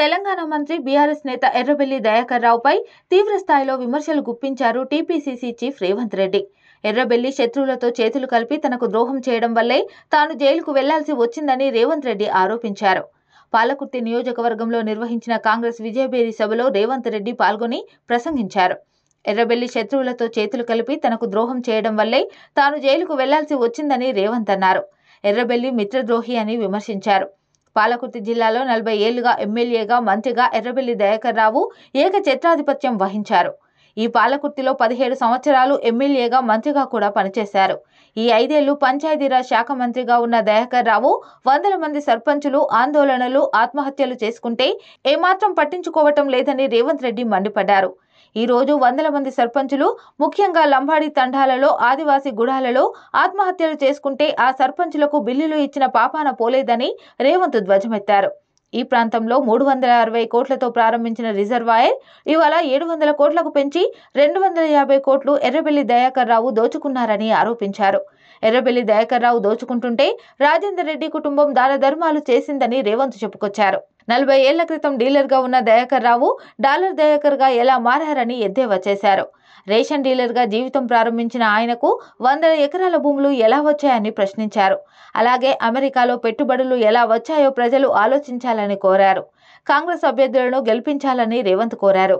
తెలంగాణ మంత్రి బీఆర్ఎస్ నేత ఎర్రబెల్లి దయాకర్ రావుపై తీవ్రస్థాయిలో విమర్శలు గుప్పించారు టీపీసీసీ చీఫ్ రేవంత్ రెడ్డి ఎర్రబెల్లి శత్రువులతో చేతులు కలిపి తనకు ద్రోహం చేయడం వల్లే తాను జైలుకు వెళ్లాల్సి వచ్చిందని రేవంత్ రెడ్డి ఆరోపించారు పాలకుర్తి నియోజకవర్గంలో నిర్వహించిన కాంగ్రెస్ విజయభేరి సభలో రేవంత్ రెడ్డి పాల్గొని ప్రసంగించారు ఎర్రబెల్లి శత్రువులతో చేతులు కలిపి తనకు ద్రోహం చేయడం వల్లే తాను జైలుకు వెళ్లాల్సి వచ్చిందని రేవంత్ అన్నారు ఎర్రబెల్లి మిత్రద్రోహి అని విమర్శించారు పాలకుర్తి జిల్లాలో నలభై ఏళ్లుగా ఎమ్మెల్యేగా మంత్రిగా ఎర్రబెల్లి దయాకర్ రావు ఏక చిత్రాధిపత్యం వహించారు ఈ పాలకుర్తిలో పదిహేడు సంవత్సరాలు ఎమ్మెల్యేగా మంత్రిగా కూడా పనిచేశారు ఈ ఐదేళ్లు పంచాయతీరాజ్ శాఖ మంత్రిగా ఉన్న దయాకర్ రావు వందల మంది సర్పంచులు ఆందోళనలు ఆత్మహత్యలు చేసుకుంటే ఏమాత్రం పట్టించుకోవటం లేదని రేవంత్ రెడ్డి మండిపడ్డారు ఈరోజు వందల మంది సర్పంచులు ముఖ్యంగా లంబాడి తండాలలో ఆదివాసీ గుడాలలో ఆత్మహత్యలు చేసుకుంటే ఆ సర్పంచులకు బిల్లులు ఇచ్చిన పాపాన పోలేదని రేవంత్ ధ్వజమెత్తారు ఈ ప్రాంతంలో మూడు వందల అరవై కోట్లతో ప్రారంభించిన రిజర్వాయర్ ఇవాళ ఏడు వందల కోట్లకు పెంచి రెండు వందల యాభై కోట్లు ఎర్రబెల్లి దయాకర్ రావు దోచుకున్నారని ఆరోపించారు ఎర్రబెల్లి దయాకర్ రావు దోచుకుంటుంటే రాజేందర్ రెడ్డి కుటుంబం ధర్మాలు చేసిందని రేవంత్ చెప్పుకొచ్చారు నలభై ఏళ్ల క్రితం డీలర్గా ఉన్న దయాకర్ రావు డాలర్ దయాకర్గా ఎలా మారారని ఎద్దేవా చేశారు రేషన్ డీలర్గా జీవితం ప్రారంభించిన ఆయనకు వందల ఎకరాల భూములు ఎలా వచ్చాయని ప్రశ్నించారు అలాగే అమెరికాలో పెట్టుబడులు ఎలా వచ్చాయో ప్రజలు ఆలోచించాలని కోరారు కాంగ్రెస్ అభ్యర్థులను గెలిపించాలని రేవంత్ కోరారు